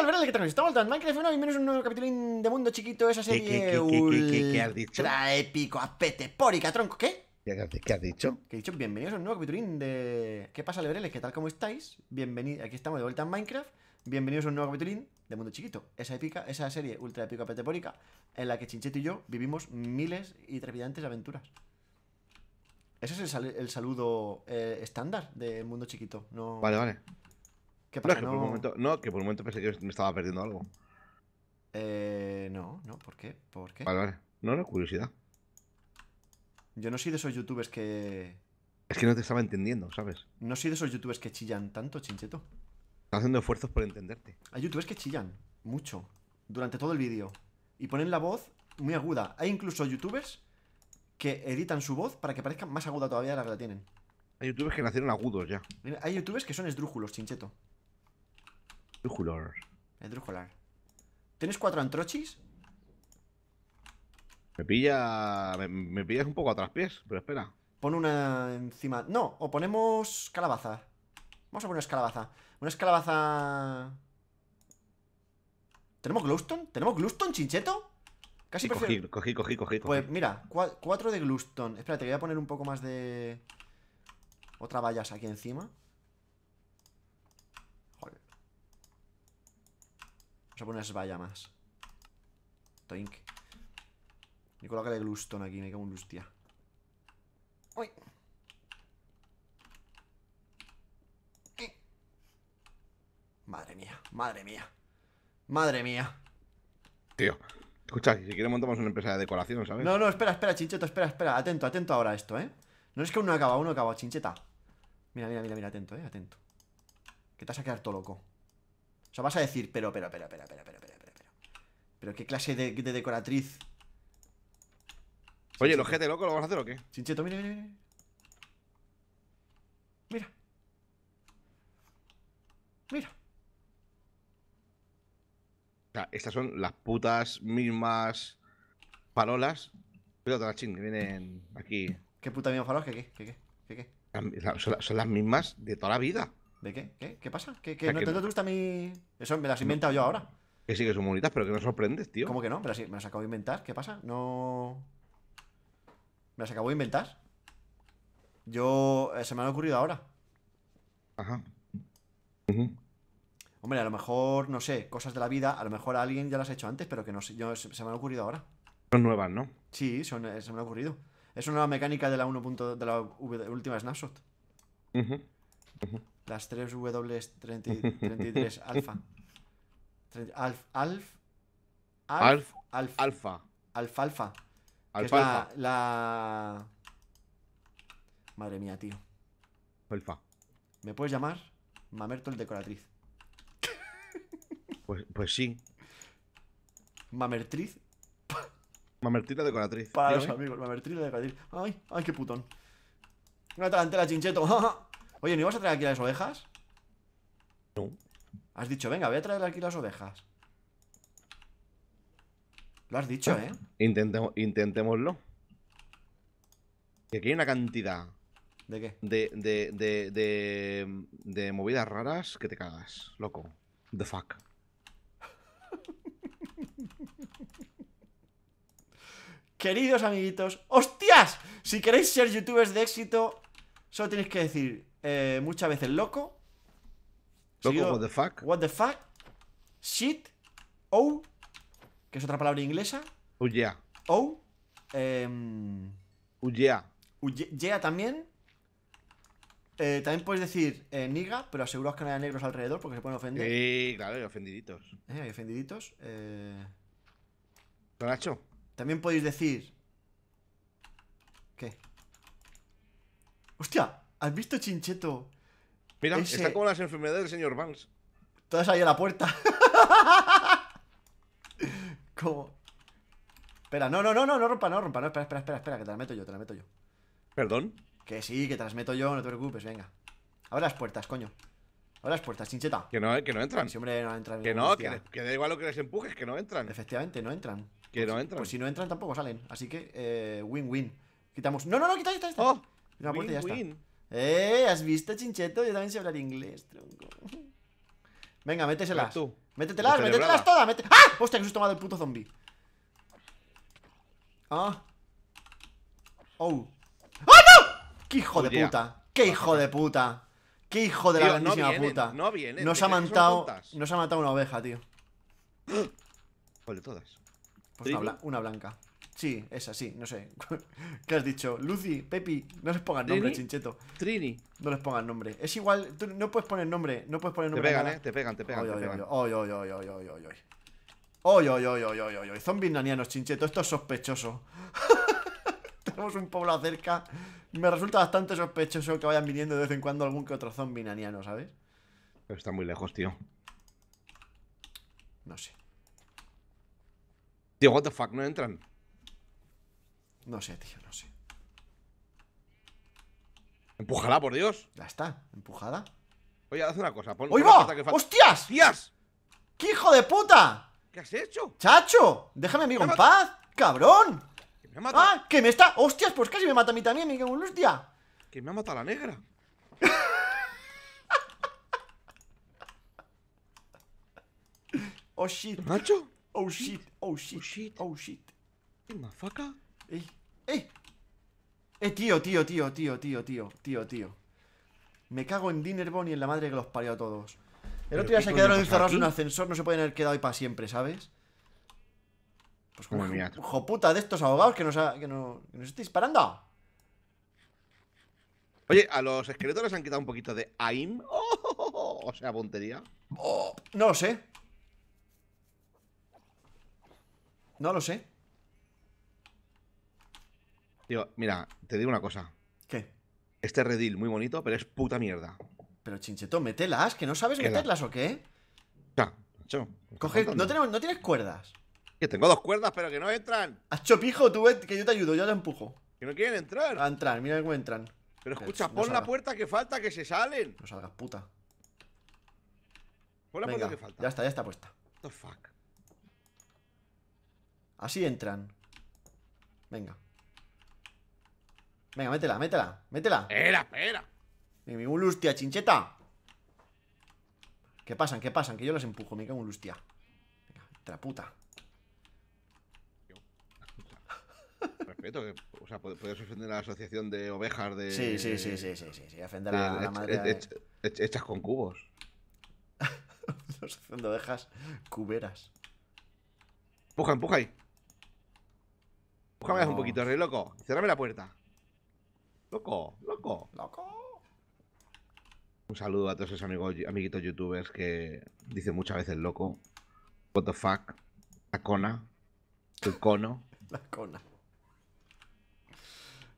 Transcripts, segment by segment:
Alvarez, que estamos en Minecraft 1, bienvenidos a un nuevo capítulo de Mundo Chiquito, esa serie ultra épico, apetepórica, tronco, ¿qué? ¿Qué has dicho? dicho, bienvenidos a un nuevo capitulín de... ¿Qué pasa, Lebreles? ¿Qué tal, cómo estáis? Bienvenido aquí estamos de vuelta en Minecraft Bienvenidos a un nuevo capitulín de Mundo Chiquito Esa épica, esa serie ultra épico apetepórica En la que Chincheto y yo vivimos miles y trepidantes aventuras Ese es el, saludo eh, estándar del Mundo Chiquito Vale, vale no, que Por momento, que por un momento pensé que me estaba perdiendo algo. Eh, no, no, ¿por qué? ¿Por qué? Vale, vale. No, no, curiosidad. Yo no soy de esos youtubers que. Es que no te estaba entendiendo, ¿sabes? No soy de esos youtubers que chillan tanto, chincheto. Están haciendo esfuerzos por entenderte. Hay youtubers que chillan mucho durante todo el vídeo y ponen la voz muy aguda. Hay incluso youtubers que editan su voz para que parezca más aguda todavía la que la tienen. Hay youtubers que nacieron agudos ya. Hay youtubers que son esdrújulos, chincheto. El ¿Tienes cuatro antrochis? Me pilla. Me, pillas un poco a pies, pero espera. Pon una encima. No, o ponemos calabaza. Vamos a poner una escalabaza. Una escalabaza. ¿Tenemos glowstone? ¿Tenemos glowstone, chincheto? Casi cogí, cogí, cogí, Pues mira, cuatro de glowstone. Espera, te voy a poner un poco más de. Otra vallas aquí encima. Vamos a poner vaya más Toink. Y el glustón aquí, me cago en lustia. Uy. Madre mía, madre mía. Madre mía. Tío. Escucha, si quieres montamos una empresa de decoración, ¿sabes? No, no, espera, espera, chincheta, espera, espera. Atento, atento ahora a esto, ¿eh? No es que uno acaba, uno acaba, chincheta. Mira, mira, mira, mira, atento, eh, atento. Que te vas a quedar todo loco. O sea, vas a decir, pero, pero, pero, pero, pero, pero, pero, pero, pero. Pero qué clase de, de decoratriz. Oye, los GT loco, ¿lo vas a hacer o qué? Chincheto, mira, mira, mira. Mira. Mira. O sea, estas son las putas mismas ...palolas... Pero ching que vienen aquí. ¿Qué puta mismas parolas? ¿Qué qué? ¿Qué qué? ¿Qué, qué? son las mismas de toda la vida. ¿De qué? ¿Qué, ¿Qué pasa? ¿Qué, qué? no, te gusta mí? Eso me las he inventado yo ahora. Que sí que son bonitas, pero que me sorprendes, tío. ¿Cómo que no? Me las, me acabo de inventar. ¿Qué pasa? No... ¿Me las acabo de inventar? Yo... Eh, se me han ocurrido ahora. Ajá. Hombre, a lo mejor, no sé, cosas de la vida, a lo mejor alguien ya las ha hecho antes, pero que no sé, se, me han ocurrido ahora. Son nuevas, ¿no? Sí, eh, se me ha ocurrido. Es una mecánica de la 1. de la última snapshot. Mhm las 3 W33 alfa. Alf, alf, alf, alf, alfa. alfa alfa es la, Madre mía, tío. Alfa. ¿Me puedes llamar Mamertol Decoratriz? Pues, pues sí. ¿Mamertriz? Mamertriz la decoratriz. Para los amigos, Mamertriz la decoratriz. Ay, ay, qué putón. Una la chincheto. Oye, ¿no ibas a traer aquí las ovejas? No. Has dicho, venga, voy a traer aquí las ovejas. Lo has dicho, ah, ¿eh? intentémoslo. Que aquí hay una cantidad. ¿De qué? De, de, de, de, de movidas raras que te cagas, loco. The fuck. Queridos amiguitos, ¡hostias! Si queréis ser youtubers de éxito, solo tenéis que decir eh, muchas veces loco. Loco, what the fuck. What the fuck. Shit. Oh. Que es otra palabra inglesa. Oh yeah. Oh. yeah. yeah también. Eh, también podéis decir eh, niga, pero aseguraos que no haya negros alrededor porque se pueden ofender. Sí, claro, hay ofendiditos. Eh, hay ofendiditos. Eh... También podéis decir. ¿Qué? ¡Hostia! ¿Has visto Chincheto? Mira, está como las enfermedades del señor Banks. Todas ahí a la puerta. ¿Cómo? Espera, no, no, no, no, no rompa, no rompa. No, espera, espera, espera, espera, que te la meto yo, te la meto yo. ¿Perdón? Que sí, que te las meto yo, no te preocupes, venga. Abre las puertas, coño. Abre las puertas, chincheta. Que no, que no entran. no entran. Que no, que, da igual lo que les empujes, que no entran. Efectivamente, no entran. Que pues no entran. Pues, si no entran, tampoco salen. Así que, win-win. Eh, Quitamos. No, no, no, quita, quita, quita. Oh, Una puerta ya está. ¡Eh! ¿Has visto, Chincheto? Yo también sé hablar inglés, tronco. Venga, méteselas. Tú. Métetelas, métetelas todas. mete- ¡Ah! Hostia, que se ha tomado el puto zombie. Ah. Oh. ¡Ah, no! ¡Qué hijo de puta! ¡Qué hijo de puta! ¡Qué hijo de la grandísima puta! No viene, nos ha matado. Nos ha matado una oveja, tío. de todas. Pues una blanca. Sí, esa, sí, no sé. ¿Qué has dicho? Lucy, Pepi, no les pongan nombre, chincheto. Trini. No les pongan nombre. Es igual, no puedes poner nombre, no puedes poner nombre. Te pegan, eh, te pegan, te pegan. oy, oy, oy, oy, oy, oy, oy. Oy, oy, Zombies nanianos, chincheto, esto es sospechoso. Tenemos un pueblo cerca. Me resulta bastante sospechoso que vayan viniendo de vez en cuando algún que otro zombie naniano, ¿sabes? Pero está muy lejos, tío. No sé. Tío, what the fuck, no entran. No sé, tío, no sé. Empújala, por Dios. Ya está, empujada. Oye, haz una cosa. Pon, va! ¡Hostias! ¡Hostias! ¡Qué hijo de puta! ¿Qué has hecho? ¡Chacho! ¡Déjame, amigo, en paz! ¡Cabrón! Que me ha ¡Ah! ¡Que me está! ¡Hostias! Pues casi me mata a mí también, amigo, hostia. Que me ha matado la negra. oh shit. ¿Macho? Oh shit, oh shit, oh shit. Oh shit. ¿Qué mafaca? ¡Ey! ¡Ey! ¡Eh, tío, tío, tío, tío, tío, tío, tío, tío! Me cago en Dinnerbone y en la madre que los parió a todos. El otro día se quedaron encerrados en un ascensor, no se pueden haber quedado ahí para siempre, ¿sabes? Pues como joputa de estos abogados que nos, ha, que, está disparando. Oye, a los esqueletos les han quitado un poquito de AIM. o sea, puntería. Oh, no lo sé. No lo sé mira, te digo una cosa. ¿Qué? Este redil muy bonito, pero es puta mierda. Pero chincheto, metelas, que no sabes meterlas o qué. Ya, no, tenemos, no tienes cuerdas. Que tengo dos cuerdas, pero que no entran. Has pijo, tú que yo te ayudo, yo te empujo. Que no quieren entrar. A entrar, mira cómo entran. Pero escucha, pon la puerta que falta, que se salen. No salgas, puta. Pon la puerta que falta. Ya está, ya está puesta. the fuck. Así entran. Venga. Venga, métela, métela, métela. Espera, espera. Me un lustia, chincheta. ¿Qué pasan, ¿Qué pasan, que yo las empujo, me cago en lustia. Venga, traputa. Respeto, que, o sea, puedes ofender a la asociación de ovejas de. Sí, sí, sí, sí, sí, sí, sí. ofender a la, madre. Hechas con cubos. asociación haciendo ovejas cuberas. Empuja, empuja ahí. Empújame un poquito, rey loco. Cierrame la puerta. Loco, loco, loco. Un saludo a todos esos amigos, amiguitos youtubers que dicen muchas veces loco. What the fuck. La cona. El cono. La cona.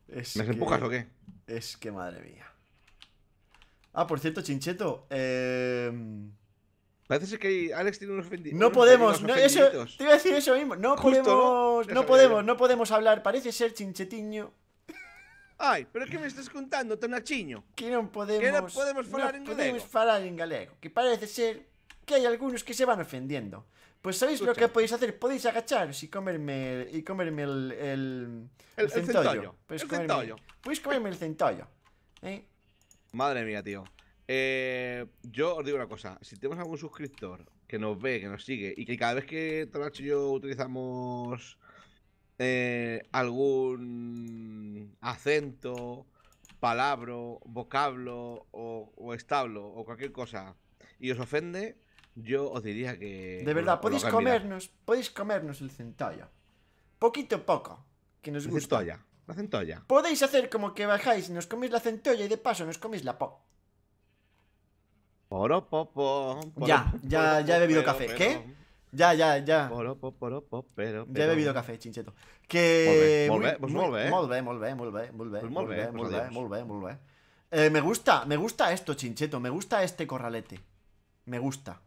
Es ¿Me empujas o qué? Es que madre mía. Ah, por cierto, Chincheto. Eh... Parece que Alex tiene unos No podemos, no, eso, te iba a decir eso mismo. No podemos, no podemos, no podemos hablar. Parece ser chinchetiño. Ay, pero qué me estás contando Tonachiño? Que no podemos... Que no podemos falar en galego. podemos en Que parece ser que hay algunos que se van ofendiendo. pues, sabéis lo que podéis hacer? Podéis agacharos y e comerme y e comerme el el, centollo. El centollo. Podéis comerme, el centollo. Eh? Madre mía, tío. Eh, yo os digo una cosa, si tenemos algún suscriptor que nos ve, que nos sigue y que cada vez que Tonachiño, utilizamos eh, algún acento, palabra, vocablo o, establo o cualquier cosa y os ofende, yo os diría que... De verdad, podéis comernos, podéis comernos el centolla, Poquito a poco, que nos gusta. Centolla, la centolla. Podéis hacer como que bajáis y nos coméis la centolla y de paso nos coméis la po. Poro, popo... ya, ya, ya he bebido café. ¿Qué? Ya, ya, ya. ya he bebido pero, pero Que... bebido café, chincheto. Que. Volver. Volver, volver, volver, volver, volver, volver, me gusta, me gusta esto, Chincheto. Me gusta este corralete. Me gusta.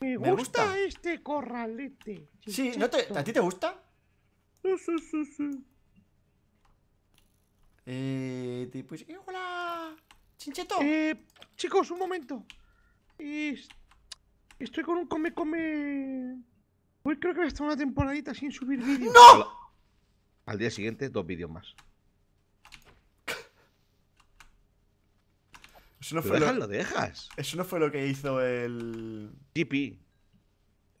Me gusta, este corralete. Sí, ¿a ti te gusta? Sí, sí, sí, sí. Eh, pues, ¡Hola! ¡Chincheto! Eh, chicos, un momento. Este... Estoy con un come come. Hoy creo que voy a estar una temporadita sin subir vídeos. ¡No! Al día siguiente, dos vídeos más. Eso no, fue lo... Dejas, Eso no fue lo que hizo el. Tipi.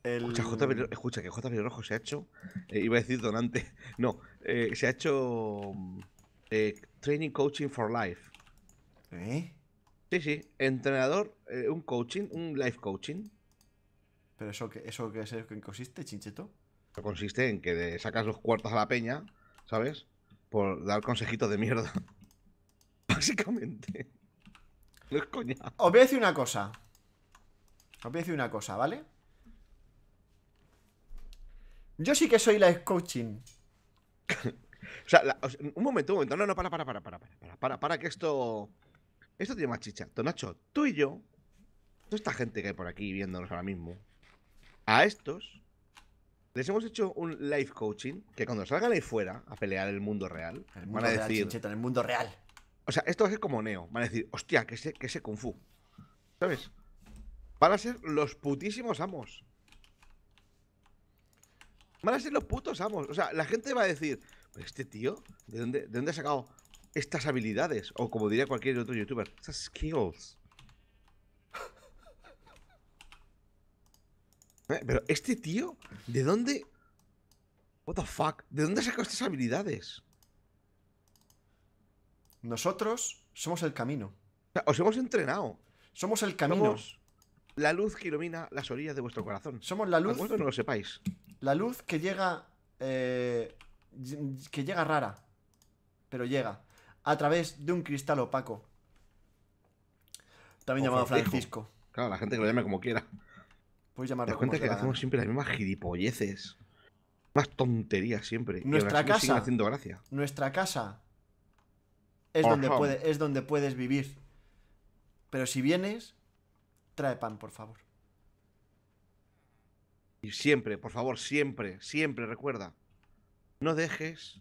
Escucha, JB... Escucha, que Rojo se ha hecho. Eh, iba a decir donante. No, eh, se ha hecho. Eh, training Coaching for Life. ¿Eh? Sí, sí. Entrenador, un coaching, un life coaching. ¿Pero eso, que eso que es, consiste, Chincheto? Consiste en que sacas los cuartos a la peña, ¿sabes? Por dar consejitos de mierda. Básicamente. No es coña. Os voy a decir una cosa. Os voy a decir una cosa, ¿vale? Yo sí que soy la coaching. o, sea, un momento, un momento. No, no, para, para, para, para, para, para, para, que esto. Esto tiene más chicha. Tonacho, tú y yo, toda esta gente que hay por aquí viéndonos ahora mismo, a estos les hemos hecho un life coaching que cuando salgan ahí fuera a pelear el mundo real, van a decir. en el mundo real. O sea, esto es como Neo. Van a decir, hostia, que sé, que se Kung Fu. ¿Sabes? Van a ser los putísimos amos. Van a ser los putos amos. O sea, la gente va a decir, este tío, ¿de dónde, ¿de dónde ha sacado estas habilidades? O como diría cualquier otro youtuber, estas skills. Eh, pero este tío, ¿de dónde? What the fuck? ¿De dónde sacó estas habilidades? Nosotros somos el camino. Os hemos entrenado. Somos el camino. Somos la luz que ilumina las orillas de vuestro corazón. Somos la luz. no lo sepáis. La luz que llega. Eh, que llega rara. Pero llega. A través de un cristal opaco. También llamado Francisco. Francisco. Claro, la gente que lo llame como quiera. Puedes Te cuenta que hacemos siempre las mismas gilipolleces. Más tonterías siempre. Nuestra casa. haciendo gracia. Nuestra casa. Es donde, es donde puedes vivir. Pero si vienes, trae pan, por favor. Y siempre, por favor, siempre, siempre recuerda. No dejes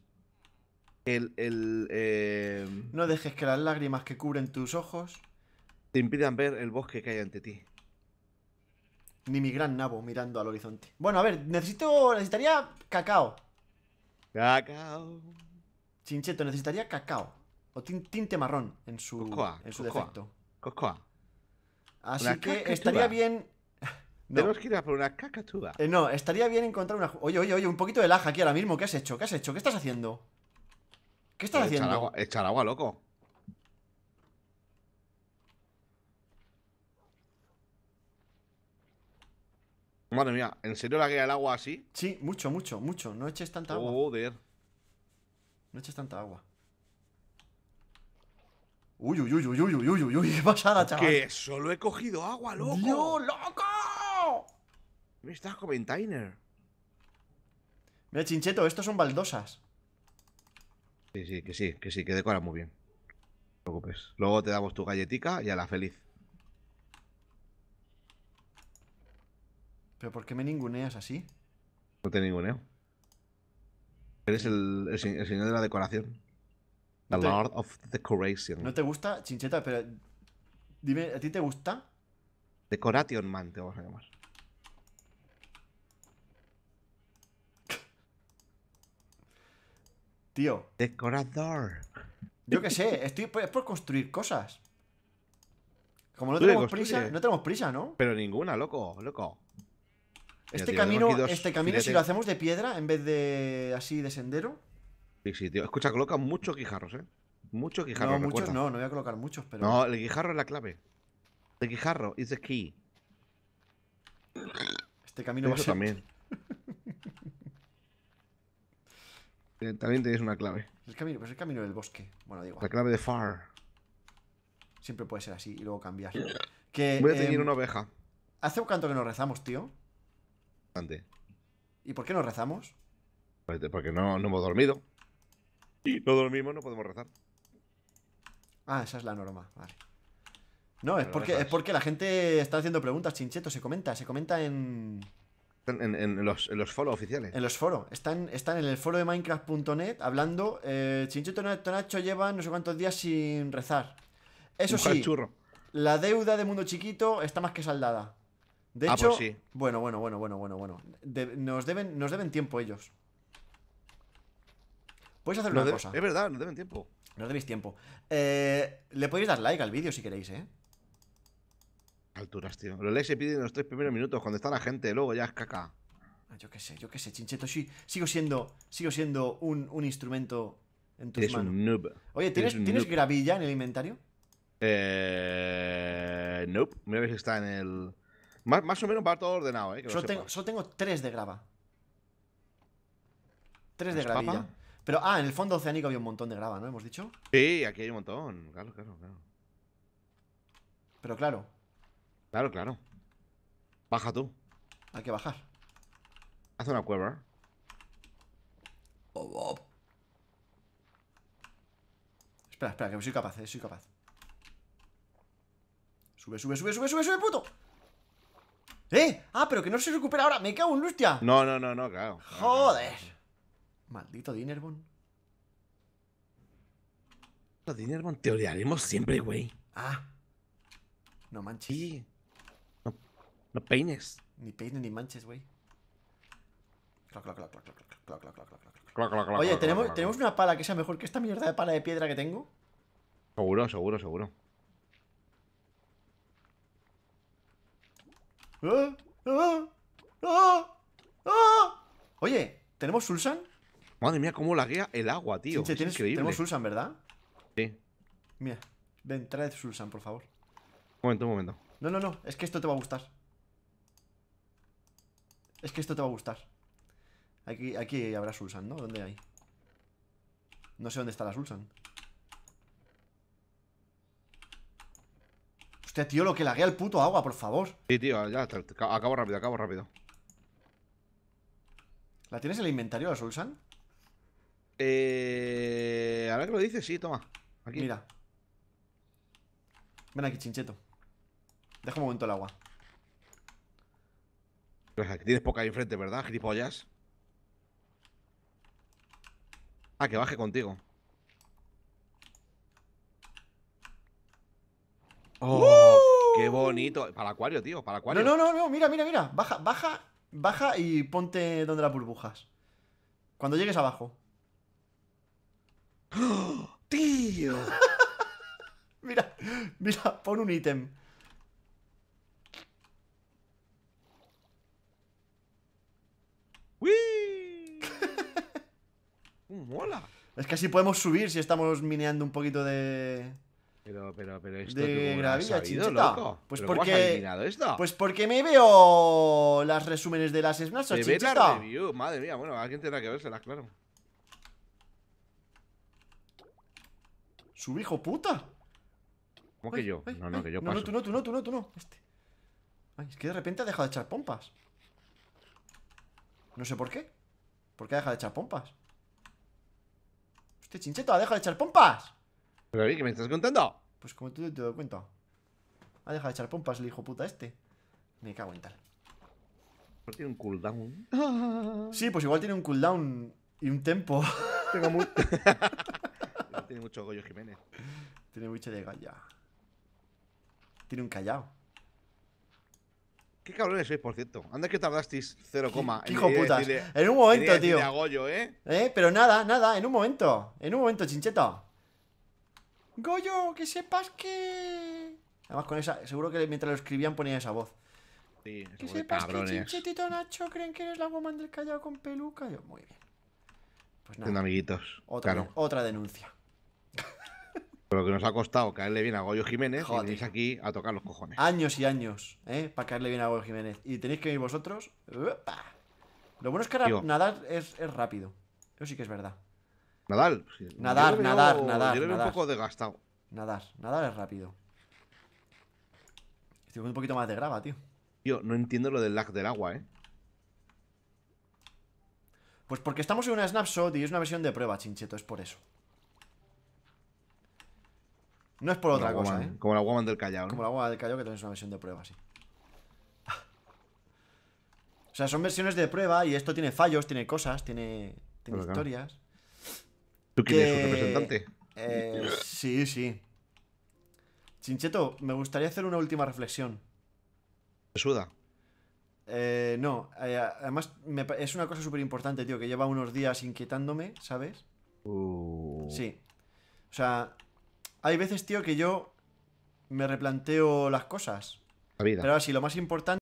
el. el eh, No dejes que las lágrimas que cubren tus ojos. Te impidan ver el bosque que hay ante ti. Ni mi gran nabo mirando al horizonte. Bueno, a ver, necesito. Necesitaría cacao. Cacao. Chincheto, necesitaría cacao. O tinte marrón en su, en su defecto. Cocoa. Así que estaría bien. No. Tenemos ir a por una cacatúa. Eh, no, estaría bien encontrar una. Oye, oye, oye, un poquito de laja aquí ahora mismo. ¿Qué has hecho? ¿Qué has hecho? ¿Qué estás haciendo? ¿Qué estás haciendo? echar agua, loco. Madre mía, ¿en serio la queda el agua así? Sí, mucho, mucho, mucho. No eches tanta agua. Joder. No eches tanta agua. Uy, uy, uy, uy, uy, uy, uy, uy, qué pasada, chaval. Que solo he cogido agua, loco. loco! Me estás en Mira, chincheto, estos son baldosas. Sí, sí, que sí, que sí, que decora muy bien. No te preocupes. Luego te damos tu galletica y a la feliz. ¿Pero por qué me ninguneas así? No te ninguneo. Eres el, señor de la decoración. The Lord of Decoration. ¿No te gusta, Chincheta? Pero dime, ¿a ti te gusta? Decoration Man te vamos a llamar. Tío. Decorador. Yo qué sé, estoy pues, es por construir cosas. Como no tenemos prisa, no tenemos prisa, ¿no? Pero ninguna, loco, loco. Este camino, este si lo hacemos de piedra en vez de así de sendero. Sí, sí, tío. Escucha, coloca muchos guijarros, ¿eh? Muchos guijarros. No, no, voy a colocar muchos, pero. No, el guijarro es la clave. El guijarro is the key. Este camino va a ser. también. Eh, también tenéis una clave. El camino, pues el camino del bosque. Bueno, digo. La clave de Far. Siempre puede ser así y luego cambiar. Voy a tener em, una oveja. ¿Hace un canto que nos rezamos, tío? ¿Y por qué no rezamos? Porque no, hemos dormido. Y no dormimos, no podemos rezar. Ah, esa es la norma, No, es porque, es porque la gente está haciendo preguntas, Chincheto, se comenta, se comenta en... En, los, foros oficiales. En los foros. Están, están en el foro de Minecraft.net hablando. Eh, Chincheto Nacho lleva no sé cuántos días sin rezar. Eso sí, churro. la deuda de Mundo Chiquito está más que saldada. De ah, pues hecho, bueno, bueno, bueno, bueno, bueno, bueno. nos, deben, nos deben tiempo ellos. ¿Puedes hacer una cosa. Es verdad, nos deben tiempo. Nos debéis tiempo. Eh, le podéis dar like al vídeo si queréis, ¿eh? Alturas, tío. Los likes se piden en los tres primeros minutos, cuando está la gente, luego ya es caca. Ah, yo qué sé, yo qué sé, Chincheto. Sí, sigo siendo, sigo siendo un, instrumento en tus manos. Un noob. Oye, ¿tienes, gravilla en el inventario? Eh. Nope. Mira si está en el. Más, o menos va todo ordenado, ¿eh? solo, tengo, 3 tres de grava. Tres de gravilla. Pero, ah, en el fondo oceánico había un montón de grava, ¿no? Hemos dicho. Sí, aquí hay un montón. Claro, claro, claro. Pero claro. Claro, claro. Baja tú. Hay que bajar. Haz una cueva. Oh, oh. Espera, espera, que soy capaz, eh, soy capaz. Sube, sube, sube, sube, sube, sube, puto. ¡Eh! ¡Ah, pero que no se recupera ahora! ¡Me cago en Lustia! No, no, no, no, claro. ¡Joder! Maldito Maldito Dinnerbone te odiaremos siempre, güey. Ah. No manches. No, peines. Ni peines ni manches, güey. Oye, ¿tenemos, ¿tenemos una pala que sea mejor que esta mierda de pala de piedra que tengo? Seguro, seguro, seguro. Oye, ¿tenemos Sulsan? Madre mía, cómo guía el agua, tío. increíble. Tenemos Sulsan, ¿verdad? Sí. Mira, ven, trae Sulsan, por favor. Un momento, un momento. No, no, no, es que esto te va a gustar. Es que esto te va a gustar. Aquí, aquí habrá Sulsan, ¿no? ¿Dónde hay? No sé dónde está la Sulsan. Hostia, tío, lo que laguea el puto agua, por favor. Sí, tío, ya, está. acabo rápido, acabo rápido. ¿La tienes en el inventario, la Solsan? Eh. Ahora que lo dices, sí, toma. Aquí. Mira. Ven aquí, chincheto. Deja un momento el agua. Tienes poca ahí enfrente, ¿verdad, gilipollas? Ah, que baje contigo. Oh, ¡Qué bonito! Para el acuario, tío, para el acuario. No, no, no, mira, mira, mira. Baja, baja, baja y ponte donde las burbujas. Cuando llegues abajo. ¡Oh, ¡Tío! mira, mira, pon un ítem. ¡Uh, ¡Mola! Es que así podemos subir si estamos mineando un poquito de... Pero, pero, pero esto de Gravilla chido, Loco? Pues porque esto? Pues porque me veo las resúmenes de las Smash o Chincheta. Madre mía, bueno, alguien tendrá que verselas, claro. Su hijo puta. ¿Cómo que yo? no, no, que yo paso. No, tú no, tú no, tú no, tú no. Este. Ay, es que de repente ha dejado de echar pompas. No sé por qué. ¿Por qué ha dejado de echar pompas? Este ha dejado de echar pompas. ¿Pero qué me estás contando? Pues como tú te doy cuenta Ha dejado de echar pompas el hijo puta este. Me cago en tal. tiene un cooldown. Sí, pues igual tiene un cooldown y un tempo. Tengo muy... tiene mucho Goyo Jiménez. Tiene mucho de galla. Tiene un callao. Qué cabrones sois, por cierto. Anda que tardasteis 0, hijo en en un momento, tío. ¿eh? ¿eh? Pero nada, nada, en un momento. En un momento, chincheta Goyo, que sepas que... Además con esa, seguro que mientras lo escribían ponía esa voz. Sí, que sepas que Chinchetito Nacho creen que eres la woman del callado con peluca. Yo, muy bien. Pues nada. amiguitos. Otra, otra denuncia. Pero que nos ha costado caerle bien a Goyo Jiménez y venís aquí a tocar los cojones. Años y años, ¿eh? Para caerle bien a Goyo Jiménez. Y tenéis que venir vosotros. Lo bueno es que ahora nadar es, es rápido. Eso sí que es verdad. Nadal. Nadar, nadar, nadar. Yo lo un poco desgastado. Nadar, nadar es rápido. Estoy con un poquito más de grava, tío. Tío, no entiendo lo del lag del agua, eh. Pues porque estamos en una snapshot y es una versión de prueba, chincheto, es por eso. No es por otra cosa, ¿eh? Como la Woman del Callao, ¿no? Como la Woman del Callao, que también una versión de prueba, sí. o sea, son versiones de prueba y esto tiene fallos, tiene cosas, tiene, tiene historias. ¿Tú quieres un representante? Eh, sí, sí. Chincheto, me gustaría hacer una última reflexión. ¿Te suda? Eh, no, eh, además es una cosa súper importante, tío, que lleva unos días inquietándome, ¿sabes? Uh. Sí. O sea, hay veces, tío, que yo me replanteo las cosas. La vida. Pero ahora sí, lo más importante...